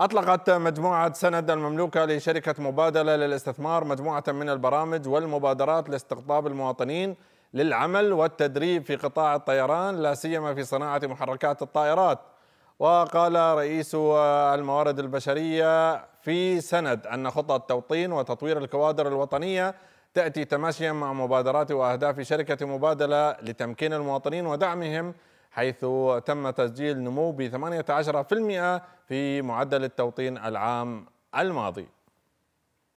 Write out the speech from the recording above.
أطلقت مجموعة سند المملوكة لشركة مبادلة للاستثمار مجموعة من البرامج والمبادرات لاستقطاب المواطنين للعمل والتدريب في قطاع الطيران لا سيما في صناعة محركات الطائرات وقال رئيس الموارد البشرية في سند أن خطة توطين وتطوير الكوادر الوطنية تأتي تماشيا مع مبادرات وأهداف شركة مبادلة لتمكين المواطنين ودعمهم حيث تم تسجيل نمو ب 18% في معدل التوطين العام الماضي